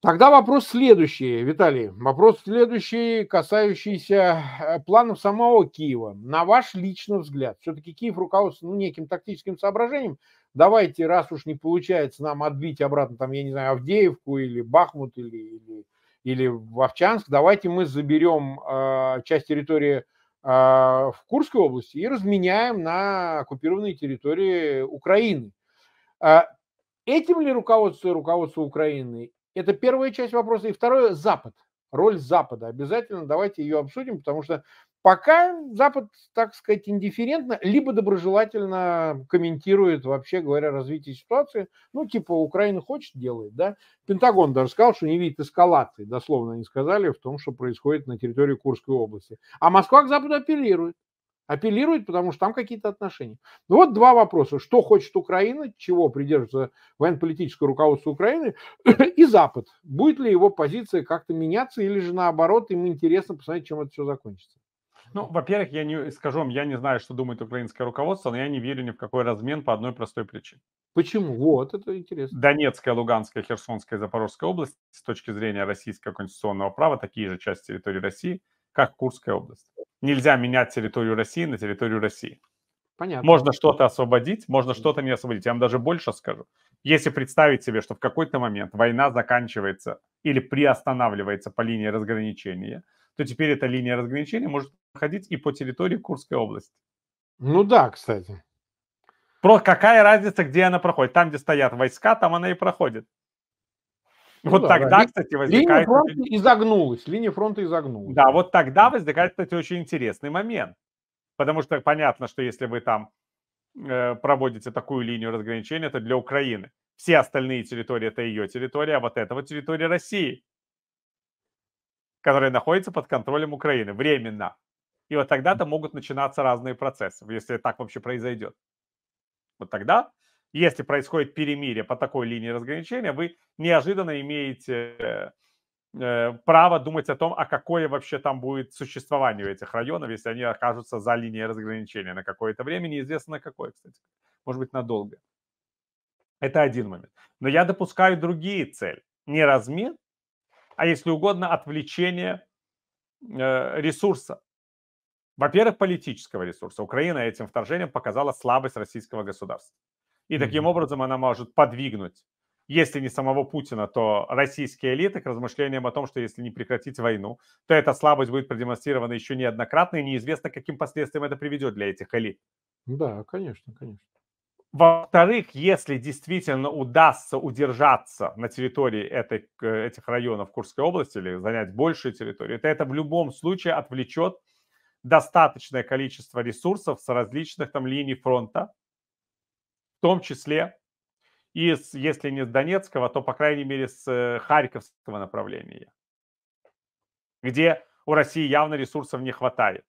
Тогда вопрос следующий, Виталий. Вопрос следующий, касающийся э, планов самого Киева. На ваш личный взгляд, все-таки Киев руководствуется ну, неким тактическим соображением. Давайте, раз уж не получается нам отбить обратно, там, я не знаю, Авдеевку или Бахмут или, или, или Вовчанск, давайте мы заберем э, часть территории э, в Курской области и разменяем на оккупированные территории Украины. Э, этим ли руководство руководство Украины? Это первая часть вопроса. И второе – Запад. Роль Запада. Обязательно давайте ее обсудим, потому что пока Запад, так сказать, индифферентно, либо доброжелательно комментирует, вообще говоря, развитие ситуации. Ну, типа, Украина хочет, делает, да. Пентагон даже сказал, что не видит эскалации, дословно они сказали, в том, что происходит на территории Курской области. А Москва к Западу апеллирует апеллирует, потому что там какие-то отношения. Ну вот два вопроса. Что хочет Украина, чего придерживается военно-политическое руководство Украины и Запад. Будет ли его позиция как-то меняться или же наоборот им интересно посмотреть, чем это все закончится. Ну, во-первых, я не скажу вам, я не знаю, что думает украинское руководство, но я не верю ни в какой размен по одной простой причине. Почему? Вот, это интересно. Донецкая, Луганская, Херсонская, Запорожская область с точки зрения российского конституционного права такие же части территории России – как Курская область. Нельзя менять территорию России на территорию России. Понятно. Можно что-то освободить, можно что-то не освободить. Я вам даже больше скажу. Если представить себе, что в какой-то момент война заканчивается или приостанавливается по линии разграничения, то теперь эта линия разграничения может проходить и по территории Курской области. Ну да, кстати. Про какая разница, где она проходит? Там, где стоят войска, там она и проходит. Ну вот да, тогда, да. кстати, возникает... Линия фронта изогнулась, линия фронта изогнулась. Да, вот тогда возникает, кстати, очень интересный момент. Потому что понятно, что если вы там э, проводите такую линию разграничения, это для Украины. Все остальные территории – это ее территория, а вот этого вот территория России, которая находится под контролем Украины временно. И вот тогда-то могут начинаться разные процессы, если так вообще произойдет. Вот тогда если происходит перемирие по такой линии разграничения, вы неожиданно имеете э, право думать о том, а какое вообще там будет существование этих районов, если они окажутся за линией разграничения на какое-то время, неизвестно на какое, кстати, может быть, надолго. Это один момент. Но я допускаю другие цели. Не размер, а если угодно отвлечение э, ресурса. Во-первых, политического ресурса. Украина этим вторжением показала слабость российского государства. И таким образом она может подвигнуть, если не самого Путина, то российские элиты к размышлениям о том, что если не прекратить войну, то эта слабость будет продемонстрирована еще неоднократно, и неизвестно, каким последствиям это приведет для этих элит. Да, конечно, конечно. Во-вторых, если действительно удастся удержаться на территории этой, э, этих районов Курской области или занять большую территорию, то это в любом случае отвлечет достаточное количество ресурсов с различных там линий фронта, том числе и, с, если не с Донецкого, то, по крайней мере, с э, Харьковского направления, где у России явно ресурсов не хватает.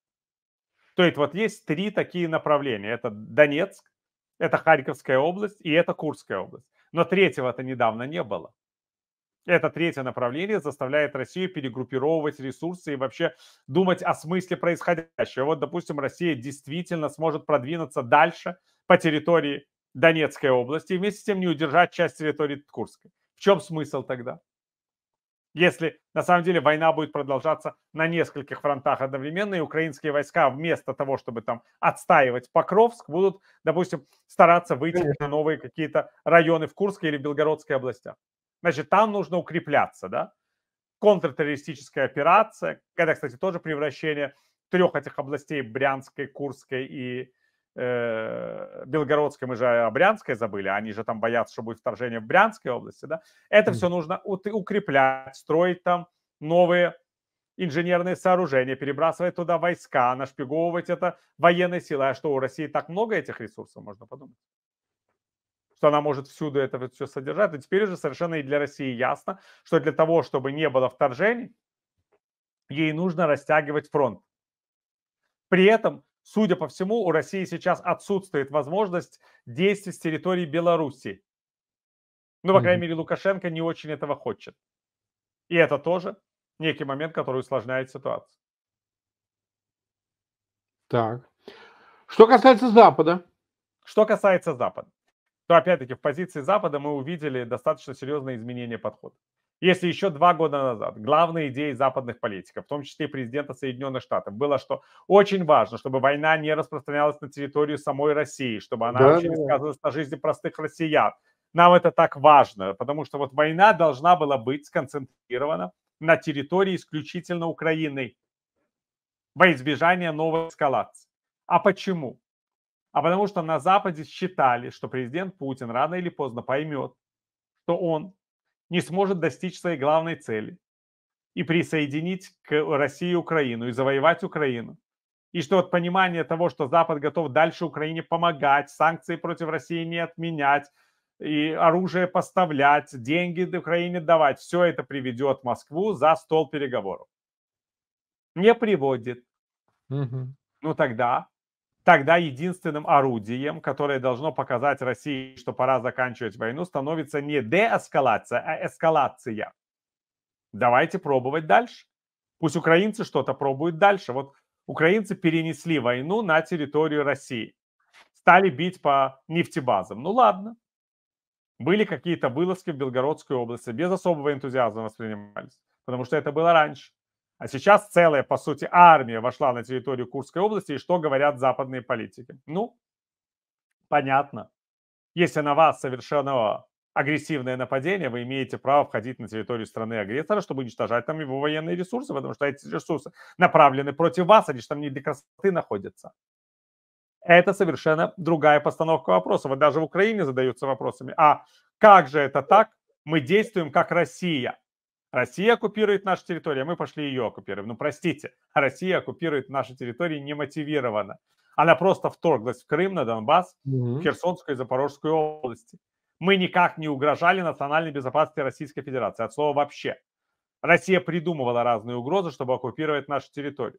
То есть вот есть три такие направления. Это Донецк, это Харьковская область и это Курская область. Но третьего-то недавно не было. Это третье направление заставляет Россию перегруппировывать ресурсы и вообще думать о смысле происходящего. Вот, допустим, Россия действительно сможет продвинуться дальше по территории Донецкой области и вместе с тем не удержать часть территории Курской. В чем смысл тогда? Если на самом деле война будет продолжаться на нескольких фронтах одновременно, и украинские войска вместо того, чтобы там отстаивать Покровск, будут, допустим, стараться выйти на новые какие-то районы в Курской или Белгородской областях. Значит, там нужно укрепляться, да? Контртеррористическая операция, это, кстати, тоже превращение трех этих областей, Брянской, Курской и э, Белгородской, мы же о э, Брянской забыли, они же там боятся, что будет вторжение в Брянской области, да, это все нужно укреплять, строить там новые инженерные сооружения, перебрасывать туда войска, нашпиговывать это военной силой. А что, у России так много этих ресурсов, можно подумать? что она может всюду это все содержать. И теперь уже совершенно и для России ясно, что для того, чтобы не было вторжений, ей нужно растягивать фронт. При этом Судя по всему, у России сейчас отсутствует возможность действий с территории Беларуси. Ну, по крайней мере, Лукашенко не очень этого хочет. И это тоже некий момент, который усложняет ситуацию. Так. Что касается Запада. Что касается Запада, то опять-таки в позиции Запада мы увидели достаточно серьезные изменения подхода. Если еще два года назад главной идеей западных политиков, в том числе президента Соединенных Штатов, было, что очень важно, чтобы война не распространялась на территорию самой России, чтобы она да, вообще не сказывалась на жизни простых россиян. Нам это так важно, потому что вот война должна была быть сконцентрирована на территории исключительно Украины во избежание новой эскалации. А почему? А потому что на Западе считали, что президент Путин рано или поздно поймет, что он не сможет достичь своей главной цели и присоединить к России Украину и завоевать Украину. И что вот понимание того, что Запад готов дальше Украине помогать, санкции против России не отменять, и оружие поставлять, деньги Украине давать, все это приведет Москву за стол переговоров. Не приводит. Угу. Ну тогда тогда единственным орудием, которое должно показать России, что пора заканчивать войну, становится не деэскалация, а эскалация. Давайте пробовать дальше. Пусть украинцы что-то пробуют дальше. Вот украинцы перенесли войну на территорию России. Стали бить по нефтебазам. Ну ладно. Были какие-то вылазки в Белгородской области, без особого энтузиазма воспринимались, потому что это было раньше. А сейчас целая, по сути, армия вошла на территорию Курской области. И что говорят западные политики? Ну, понятно. Если на вас совершено агрессивное нападение, вы имеете право входить на территорию страны агрессора, чтобы уничтожать там его военные ресурсы, потому что эти ресурсы направлены против вас, они же там не для красоты находятся. Это совершенно другая постановка вопроса. Вот даже в Украине задаются вопросами, а как же это так? Мы действуем как Россия. Россия оккупирует нашу территорию, а мы пошли ее оккупировать. Ну, простите, Россия оккупирует наши территории немотивированно. Она просто вторглась в Крым, на Донбасс, угу. в Херсонскую и Запорожскую области. Мы никак не угрожали национальной безопасности Российской Федерации, от слова вообще. Россия придумывала разные угрозы, чтобы оккупировать нашу территорию.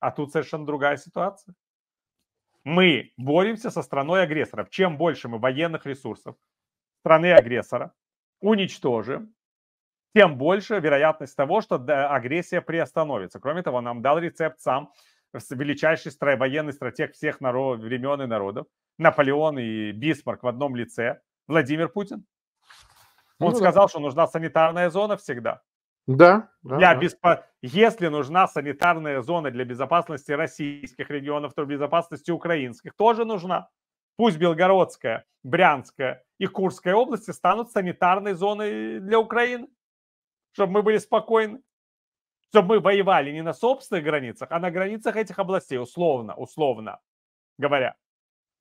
А тут совершенно другая ситуация. Мы боремся со страной агрессоров. Чем больше мы военных ресурсов страны агрессора уничтожим, тем больше вероятность того, что агрессия приостановится. Кроме того, нам дал рецепт сам величайший военный стратег всех народ, времен и народов, Наполеон и Бисмарк в одном лице, Владимир Путин. Ну Он ну, сказал, да. что нужна санитарная зона всегда. Да. да, для да. Бесп... Если нужна санитарная зона для безопасности российских регионов, то безопасности украинских тоже нужна. Пусть Белгородская, Брянская и Курская области станут санитарной зоной для Украины чтобы мы были спокойны, чтобы мы воевали не на собственных границах, а на границах этих областей, условно, условно говоря.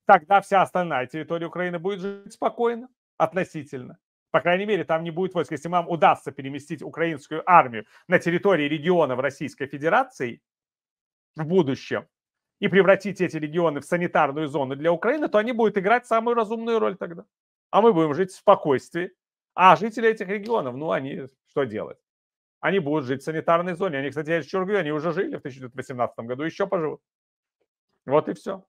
Тогда вся остальная территория Украины будет жить спокойно, относительно. По крайней мере, там не будет войск. Если нам удастся переместить украинскую армию на территории регионов Российской Федерации в будущем и превратить эти регионы в санитарную зону для Украины, то они будут играть самую разумную роль тогда. А мы будем жить в спокойствии, а жители этих регионов, ну, они что делать? Они будут жить в санитарной зоне. Они, кстати, я еще говорю, они уже жили в 1918 году, еще поживут. Вот и все.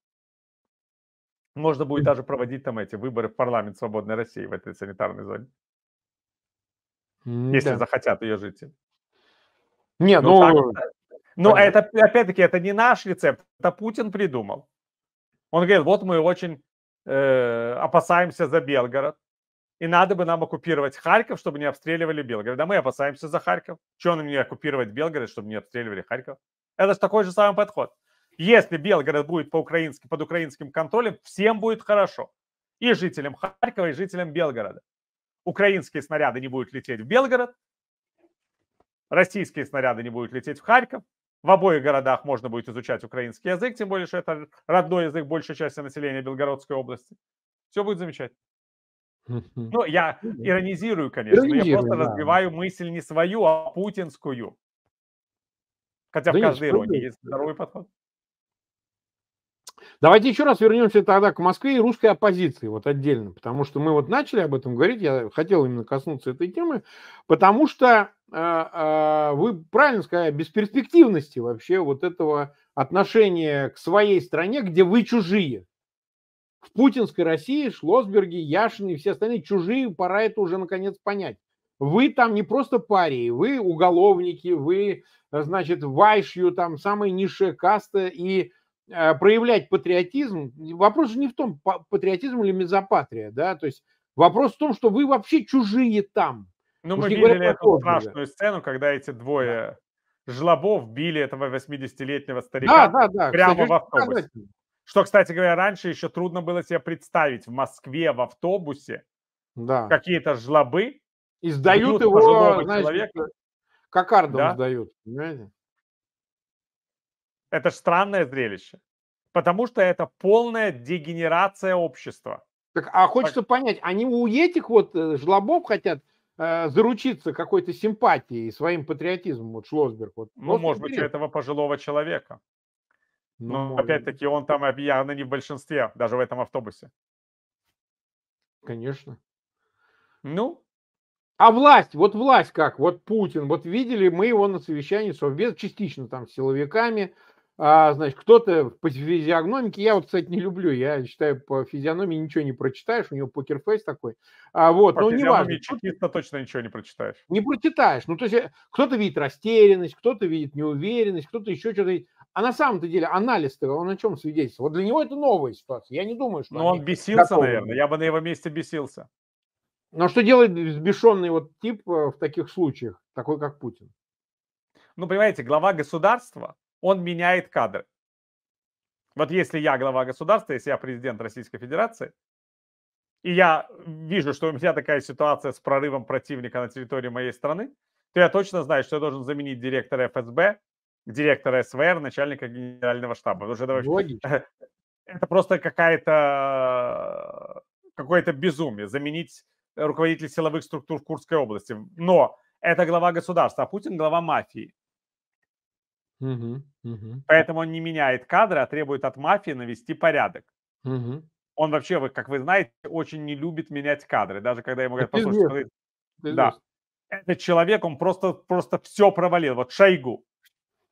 Можно будет даже проводить там эти выборы в парламент Свободной России в этой санитарной зоне. Если захотят ее жители. Не, ну... Так, ну, ну это, опять-таки, это не наш рецепт, это Путин придумал. Он говорит, вот мы очень э, опасаемся за Белгород и надо бы нам оккупировать Харьков, чтобы не обстреливали Белгород. Да мы опасаемся за Харьков. Чего нам не оккупировать Белгород, чтобы не обстреливали Харьков? Это же такой же самый подход. Если Белгород будет по украински, под украинским контролем, всем будет хорошо. И жителям Харькова, и жителям Белгорода. Украинские снаряды не будут лететь в Белгород, российские снаряды не будут лететь в Харьков. В обоих городах можно будет изучать украинский язык, тем более, что это родной язык большей части населения Белгородской области. Все будет замечательно. Ну, я ну иронизирую, конечно, иронизирую, я просто да. разбиваю мысль не свою, а путинскую. Хотя да в каждой иронии есть здоровый подход. Давайте еще раз вернемся тогда к Москве и русской оппозиции вот отдельно, потому что мы вот начали об этом говорить, я хотел именно коснуться этой темы, потому что э, э, вы правильно сказали, бесперспективности вообще вот этого отношения к своей стране, где вы чужие. В путинской России Шлосберги, Яшин и все остальные чужие, пора это уже наконец понять. Вы там не просто парии, вы уголовники, вы, значит, вайшью, там самая низшая каста, и э, проявлять патриотизм, вопрос же не в том, патриотизм или мизопатрия, да, то есть вопрос в том, что вы вообще чужие там. Ну, мы видели эту Шлосберга. страшную сцену, когда эти двое жлобов били этого 80-летнего старика да, да, да. прямо Кстати, в автобусе. Что, кстати говоря, раньше еще трудно было себе представить в Москве в автобусе да. какие-то жлобы. И сдают его, знаешь, человека. Э, кокардом да? сдают, понимаете? Это же странное зрелище. Потому что это полная дегенерация общества. Так, а хочется так. понять, они у этих вот э, жлобов хотят э, заручиться какой-то симпатией своим патриотизмом, вот Шлосберг. Вот, ну, может быть, у этого пожилого человека. Но, ну, Но ну, опять-таки он там явно а, ну, не в большинстве, даже в этом автобусе. Конечно. Ну, а власть, вот власть как, вот Путин, вот видели мы его на совещании Совбез, частично там с силовиками, а, значит, кто-то по физиогномике, я вот, кстати, не люблю, я считаю, по физиономии ничего не прочитаешь, у него покерфейс такой, а, вот, по ну, не важно. чекиста точно ничего не прочитаешь. Не прочитаешь, ну, то есть э, кто-то видит растерянность, кто-то видит неуверенность, кто-то еще что-то, а на самом-то деле анализ-то он о чем свидетельствует? Вот для него это новая ситуация. Я не думаю, что... Но ну, он бесился, готовы. наверное. Я бы на его месте бесился. Но что делает взбешенный вот тип э, в таких случаях, такой как Путин? Ну, понимаете, глава государства, он меняет кадры. Вот если я глава государства, если я президент Российской Федерации, и я вижу, что у меня такая ситуация с прорывом противника на территории моей страны, то я точно знаю, что я должен заменить директора ФСБ директора СВР, начальника генерального штаба. Уже давай... Это просто какая-то какое-то безумие заменить руководителей силовых структур в Курской области. Но это глава государства, а Путин глава мафии. Угу, угу. Поэтому он не меняет кадры, а требует от мафии навести порядок. Угу. Он вообще, как вы знаете, очень не любит менять кадры. Даже когда ему говорят, послушай, да, этот человек, он просто, просто все провалил. Вот Шойгу.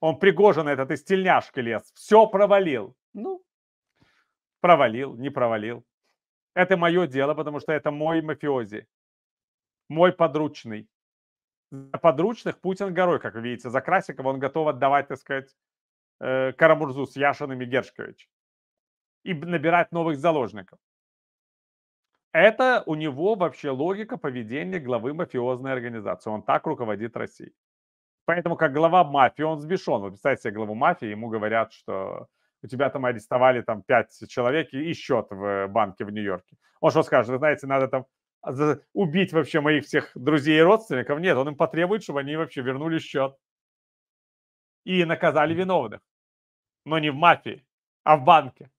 Он Пригожин этот из тельняшки лез. Все провалил. Ну, провалил, не провалил. Это мое дело, потому что это мой мафиози. Мой подручный. За подручных Путин горой, как вы видите. За Красикова он готов отдавать, так сказать, э, Карамурзу с Яшиным и Гершкович. И набирать новых заложников. Это у него вообще логика поведения главы мафиозной организации. Он так руководит Россией. Поэтому как глава мафии он сбешен. Вот представьте себе главу мафии, ему говорят, что у тебя там арестовали там пять человек и счет в э, банке в Нью-Йорке. Он что скажет? Вы знаете, надо там убить вообще моих всех друзей и родственников? Нет, он им потребует, чтобы они вообще вернули счет и наказали виновных. Но не в мафии, а в банке.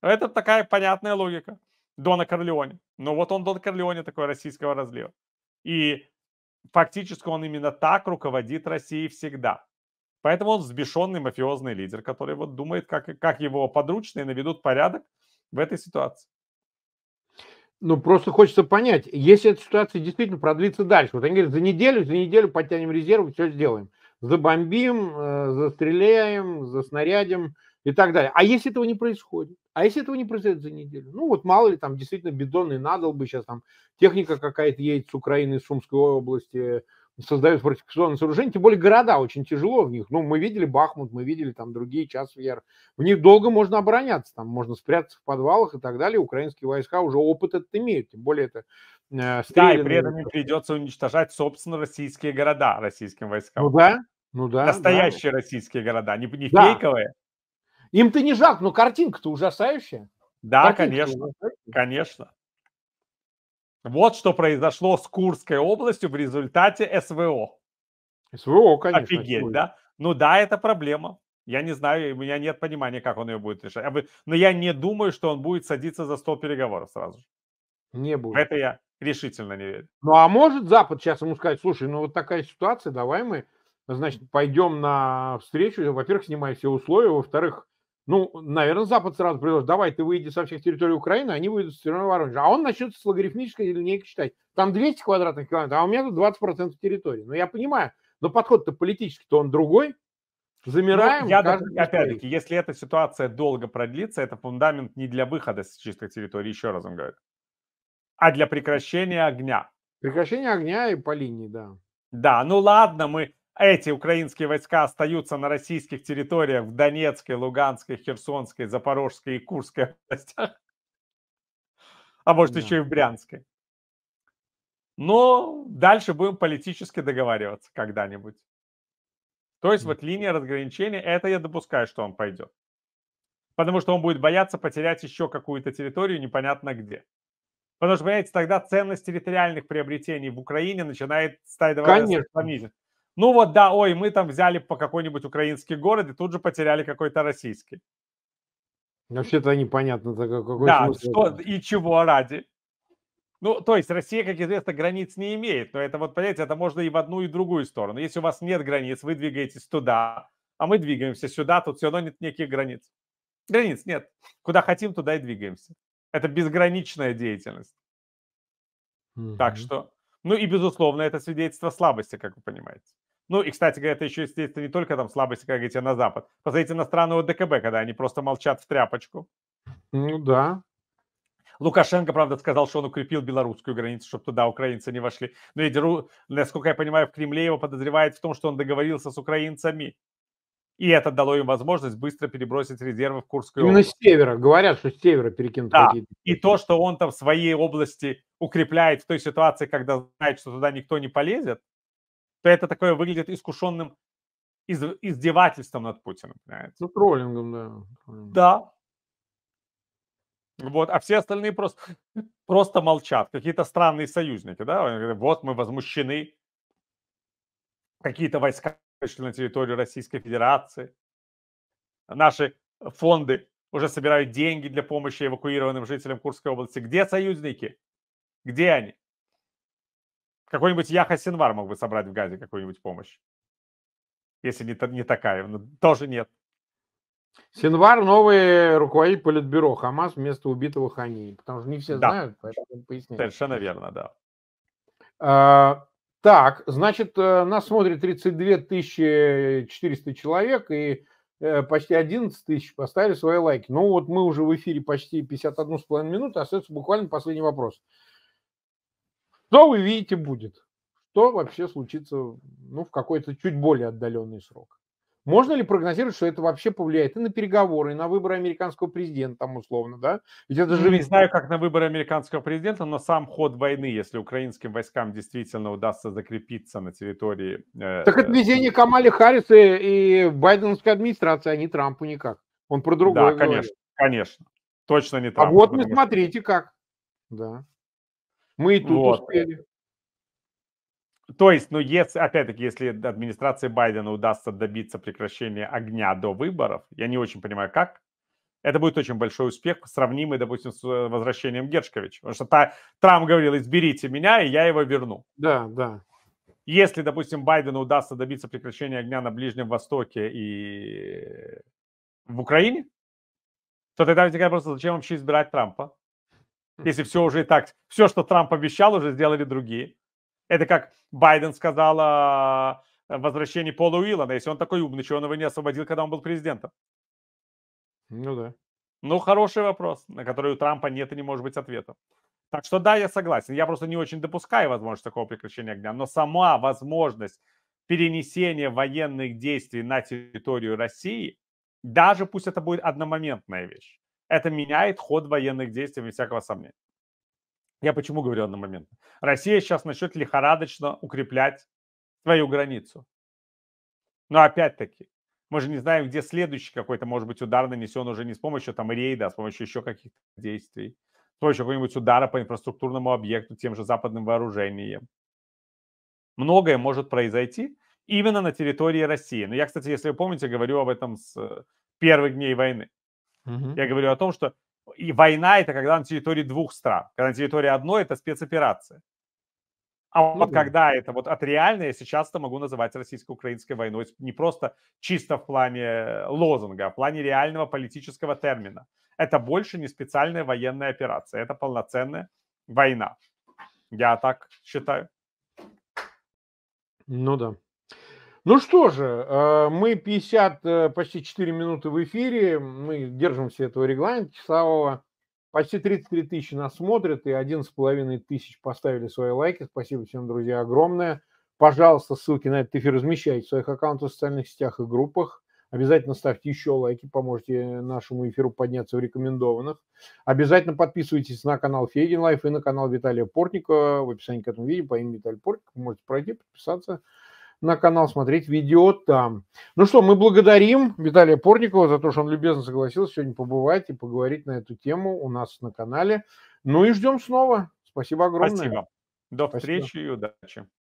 Это такая понятная логика Дона Корлеоне. Но ну вот он Дон Корлеоне такой российского разлива. И фактически он именно так руководит Россией всегда. Поэтому он взбешенный мафиозный лидер, который вот думает, как, как его подручные наведут порядок в этой ситуации. Ну, просто хочется понять, если эта ситуация действительно продлится дальше. Вот они говорят, за неделю, за неделю подтянем резервы, все сделаем. Забомбим, э, застреляем, заснарядим, и так далее. А если этого не происходит? А если этого не произойдет за неделю? Ну вот мало ли там действительно надол бы сейчас там техника какая-то едет с Украины, из Сумской области, создают фортификационные сооружения, тем более города очень тяжело в них. Ну, мы видели Бахмут, мы видели там другие час вер. В них долго можно обороняться, там можно спрятаться в подвалах и так далее. Украинские войска уже опыт этот имеют, тем более это э, Да, и при этом им придется уничтожать, собственно, российские города российским войскам. Ну да, ну да. Настоящие да. российские города, а не, не да. фейковые. Им-то не жалко, но картинка-то ужасающая. Да, картинка конечно, ужасающая. конечно. Вот что произошло с Курской областью в результате СВО. СВО, конечно. Офигеть, СВО. да? Ну да, это проблема. Я не знаю, у меня нет понимания, как он ее будет решать. Но я не думаю, что он будет садиться за стол переговоров сразу Не будет. это я решительно не верю. Ну а может Запад сейчас ему сказать, слушай, ну вот такая ситуация, давай мы, значит, пойдем на встречу, во-первых, снимай все условия, во-вторых, ну, наверное, Запад сразу предложит, давай ты выйди со всех территорий Украины, они выйдут с территории Воронежа. А он начнет с логарифмической линейки считать. Там 200 квадратных километров, а у меня тут 20% территории. Ну, я понимаю, но подход-то политический-то он другой. Замираем. Ну, я, опять-таки, если эта ситуация долго продлится, это фундамент не для выхода с чистой территории, еще раз он говорит, а для прекращения огня. Прекращение огня и по линии, да. Да, ну ладно, мы эти украинские войска остаются на российских территориях в Донецкой, Луганской, Херсонской, Запорожской и Курской областях. А может, да. еще и в Брянской. Но дальше будем политически договариваться когда-нибудь. То есть вот линия разграничения, это я допускаю, что он пойдет. Потому что он будет бояться потерять еще какую-то территорию непонятно где. Потому что, понимаете, тогда ценность территориальных приобретений в Украине начинает стать довольно ну вот, да, ой, мы там взяли по какой-нибудь украинский город и тут же потеряли какой-то российский. Вообще-то непонятно, за какой да, смысл. Что, и чего ради. Ну, то есть Россия, как известно, границ не имеет, но это вот, понимаете, это можно и в одну, и в другую сторону. Если у вас нет границ, вы двигаетесь туда, а мы двигаемся сюда, тут все равно нет никаких границ. Границ нет. Куда хотим, туда и двигаемся. Это безграничная деятельность. Угу. Так что, ну и безусловно, это свидетельство слабости, как вы понимаете. Ну и, кстати говоря, это еще, естественно, не только там слабость, как говорите, на Запад. Посмотрите на страну ДКБ, когда они просто молчат в тряпочку. Ну да, Лукашенко, правда, сказал, что он укрепил белорусскую границу, чтобы туда украинцы не вошли. Но я ведь, насколько я понимаю, в Кремле его подозревают в том, что он договорился с украинцами. И это дало им возможность быстро перебросить резервы в Курскую Именно область. с севера. Говорят, что с севера перекинут. Да. И то, что он там в своей области укрепляет в той ситуации, когда знает, что туда никто не полезет, то это такое выглядит искушенным из, издевательством над Путиным, понимаете? Ну, троллингом, да. Да. Вот, а все остальные просто, просто молчат. Какие-то странные союзники, да? Вот мы возмущены. Какие-то войска пришли на территорию Российской Федерации. Наши фонды уже собирают деньги для помощи эвакуированным жителям Курской области. Где союзники? Где они? Какой-нибудь Яха Синвар мог бы собрать в Газе какую-нибудь помощь. Если не, не такая, но ну, тоже нет. Синвар новый руководитель политбюро Хамас вместо убитого Хани. Потому что не все да. знают, поэтому поясняю. Совершенно верно, да. А, так, значит, э, нас смотрит 32 400 человек, и э, почти 11 тысяч поставили свои лайки. Ну вот мы уже в эфире почти 51,5 минуты, остается буквально последний вопрос. Что вы видите будет? Что вообще случится ну, в какой-то чуть более отдаленный срок? Можно ли прогнозировать, что это вообще повлияет и на переговоры, и на выборы американского президента, там условно, да? Ведь это же... Не знаю, как на выборы американского президента, но сам ход войны, если украинским войскам действительно удастся закрепиться на территории... Э, так это э, везение э, Камали Харриса и Байденовской администрации, а не Трампу никак. Он про другое Да, говорит. конечно, конечно. Точно не а Трамп. А вот не смотрите как. Да. Мы и тут вот. успели. То есть, ну, если, опять-таки, если администрации Байдена удастся добиться прекращения огня до выборов, я не очень понимаю, как, это будет очень большой успех, сравнимый, допустим, с э, возвращением Гершковича. Потому что та, Трамп говорил, изберите меня, и я его верну. Да, да. Если, допустим, Байдену удастся добиться прекращения огня на Ближнем Востоке и в Украине, то тогда возникает просто, а зачем вообще избирать Трампа? Если все уже и так, все, что Трамп обещал, уже сделали другие. Это как Байден сказал о э, возвращении Пола Уиллана. Если он такой умный, чего он его не освободил, когда он был президентом? Ну да. Ну, хороший вопрос, на который у Трампа нет и не может быть ответа. Так что да, я согласен. Я просто не очень допускаю возможность такого прекращения огня. Но сама возможность перенесения военных действий на территорию России, даже пусть это будет одномоментная вещь, это меняет ход военных действий, без всякого сомнения. Я почему говорю на момент? Россия сейчас начнет лихорадочно укреплять свою границу. Но опять-таки, мы же не знаем, где следующий какой-то, может быть, удар нанесен уже не с помощью там рейда, а с помощью еще каких-то действий, с помощью какого-нибудь удара по инфраструктурному объекту, тем же западным вооружением. Многое может произойти именно на территории России. Но я, кстати, если вы помните, говорю об этом с э, первых дней войны. Угу. Я говорю о том, что и война это когда на территории двух стран, когда на территории одной это спецоперация. А ну вот да. когда это вот от реальной, я сейчас это могу называть российско-украинской войной не просто чисто в плане э, лозунга, а в плане реального политического термина. Это больше не специальная военная операция, это полноценная война. Я так считаю. Ну да. Ну что же, э, мы 50, э, почти 4 минуты в эфире, мы держимся этого регламента часового. Почти 33 тысячи нас смотрят и 11,5 тысяч поставили свои лайки. Спасибо всем, друзья, огромное. Пожалуйста, ссылки на этот эфир размещайте в своих аккаунтах в социальных сетях и группах. Обязательно ставьте еще лайки, поможете нашему эфиру подняться в рекомендованных. Обязательно подписывайтесь на канал Федин Лайф и на канал Виталия Портника. В описании к этому видео по имени Виталий Портников можете пройти, подписаться на канал, смотреть видео там. Ну что, мы благодарим Виталия Порникова за то, что он любезно согласился сегодня побывать и поговорить на эту тему у нас на канале. Ну и ждем снова. Спасибо огромное. Спасибо. До встречи и удачи.